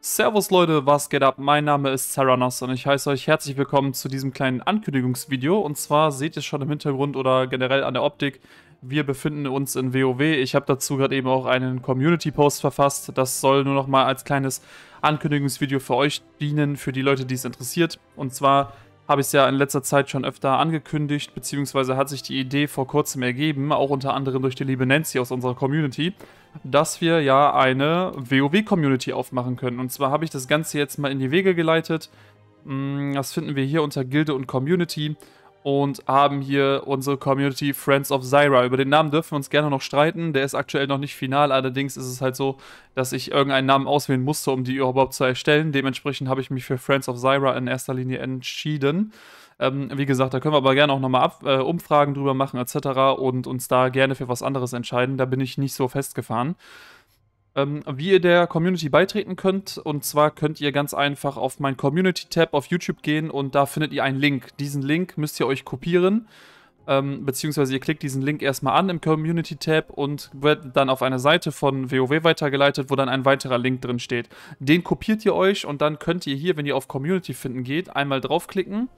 Servus Leute, was geht ab? Mein Name ist Saranos und ich heiße euch herzlich willkommen zu diesem kleinen Ankündigungsvideo. Und zwar seht ihr schon im Hintergrund oder generell an der Optik, wir befinden uns in WoW. Ich habe dazu gerade eben auch einen Community-Post verfasst. Das soll nur noch mal als kleines Ankündigungsvideo für euch dienen, für die Leute, die es interessiert. Und zwar habe ich es ja in letzter Zeit schon öfter angekündigt, beziehungsweise hat sich die Idee vor kurzem ergeben, auch unter anderem durch die liebe Nancy aus unserer Community, dass wir ja eine WoW-Community aufmachen können. Und zwar habe ich das Ganze jetzt mal in die Wege geleitet. Mm, das finden wir hier unter Gilde und Community und haben hier unsere Community Friends of Zyra. Über den Namen dürfen wir uns gerne noch streiten. Der ist aktuell noch nicht final. Allerdings ist es halt so, dass ich irgendeinen Namen auswählen musste, um die überhaupt zu erstellen. Dementsprechend habe ich mich für Friends of Zyra in erster Linie entschieden. Ähm, wie gesagt, da können wir aber gerne auch nochmal äh, Umfragen drüber machen etc. und uns da gerne für was anderes entscheiden. Da bin ich nicht so festgefahren ähm, wie ihr der Community beitreten könnt. Und zwar könnt ihr ganz einfach auf meinen Community-Tab auf YouTube gehen und da findet ihr einen Link. Diesen Link müsst ihr euch kopieren. Ähm, beziehungsweise ihr klickt diesen Link erstmal an im Community-Tab und wird dann auf eine Seite von WoW weitergeleitet, wo dann ein weiterer Link drin steht. Den kopiert ihr euch und dann könnt ihr hier, wenn ihr auf Community finden geht, einmal draufklicken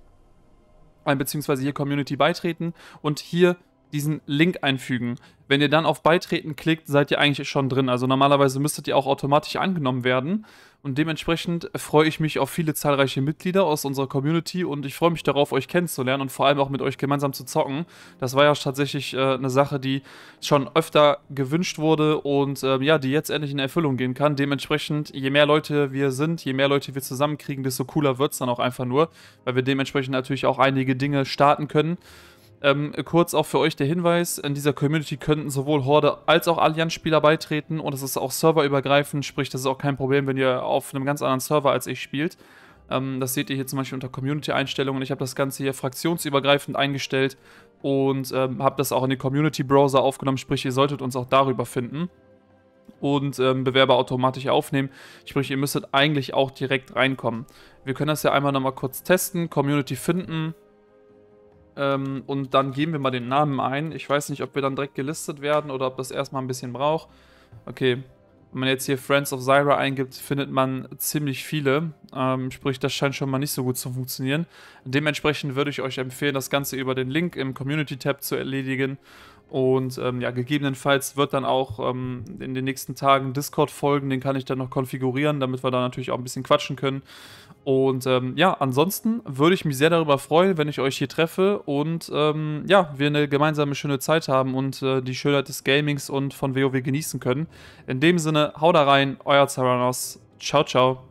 äh, beziehungsweise hier Community beitreten und hier diesen Link einfügen. Wenn ihr dann auf Beitreten klickt, seid ihr eigentlich schon drin. Also normalerweise müsstet ihr auch automatisch angenommen werden. Und dementsprechend freue ich mich auf viele zahlreiche Mitglieder aus unserer Community und ich freue mich darauf, euch kennenzulernen und vor allem auch mit euch gemeinsam zu zocken. Das war ja tatsächlich äh, eine Sache, die schon öfter gewünscht wurde und äh, ja, die jetzt endlich in Erfüllung gehen kann. Dementsprechend, je mehr Leute wir sind, je mehr Leute wir zusammenkriegen, desto cooler wird es dann auch einfach nur, weil wir dementsprechend natürlich auch einige Dinge starten können ähm, kurz auch für euch der Hinweis, in dieser Community könnten sowohl Horde als auch Allianz-Spieler beitreten und es ist auch serverübergreifend, sprich das ist auch kein Problem, wenn ihr auf einem ganz anderen Server als ich spielt. Ähm, das seht ihr hier zum Beispiel unter Community-Einstellungen. Ich habe das Ganze hier fraktionsübergreifend eingestellt und ähm, habe das auch in den Community-Browser aufgenommen, sprich ihr solltet uns auch darüber finden und ähm, Bewerber automatisch aufnehmen. Sprich, ihr müsstet eigentlich auch direkt reinkommen. Wir können das ja einmal nochmal kurz testen, Community finden, ähm, und dann geben wir mal den Namen ein. Ich weiß nicht, ob wir dann direkt gelistet werden oder ob das erstmal ein bisschen braucht. Okay, wenn man jetzt hier Friends of Zyra eingibt, findet man ziemlich viele. Ähm, sprich, das scheint schon mal nicht so gut zu funktionieren. Dementsprechend würde ich euch empfehlen, das Ganze über den Link im Community-Tab zu erledigen. Und ähm, ja, gegebenenfalls wird dann auch ähm, in den nächsten Tagen Discord folgen, den kann ich dann noch konfigurieren, damit wir da natürlich auch ein bisschen quatschen können. Und ähm, ja, ansonsten würde ich mich sehr darüber freuen, wenn ich euch hier treffe und ähm, ja, wir eine gemeinsame schöne Zeit haben und äh, die Schönheit des Gamings und von WoW genießen können. In dem Sinne, haut da rein, euer Zaranos. Ciao, ciao.